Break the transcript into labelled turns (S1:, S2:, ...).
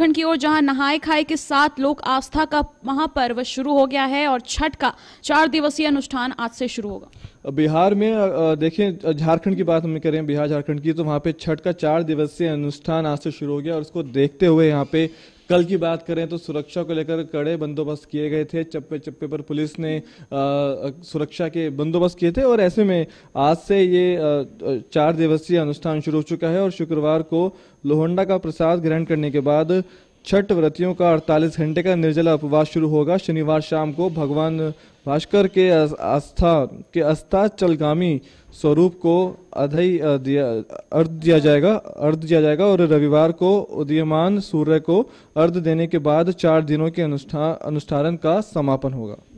S1: उत्तराखंड की ओर जहां नहाए खाए के साथ लोक आस्था का महापर्व शुरू हो गया है और छठ का चार दिवसीय अनुष्ठान आज से शुरू होगा
S2: बिहार में देखें झारखंड की बात हम करें बिहार झारखंड की तो वहाँ पे छठ का चार दिवसीय अनुष्ठान आज से शुरू हो गया और उसको देखते हुए यहाँ पे कल की बात करें तो सुरक्षा को लेकर कड़े बंदोबस्त किए गए थे चप्पे चप्पे पर पुलिस ने आ, सुरक्षा के बंदोबस्त किए थे और ऐसे में आज से ये आ, चार दिवसीय अनुष्ठान शुरू हो चुका है और शुक्रवार को लोहंडा का प्रसाद ग्रहण करने के बाद छठ व्रतियों का 48 घंटे का निर्जला उपवास शुरू होगा शनिवार शाम को भगवान भास्कर के आस्था के आस्था चलगामी स्वरूप को अधई दिया अर्ध दिया जाएगा अर्ध दिया जाएगा और रविवार को उदयमान सूर्य को अर्ध देने के बाद चार दिनों के अनुष्ठान अनुष्ठान का समापन होगा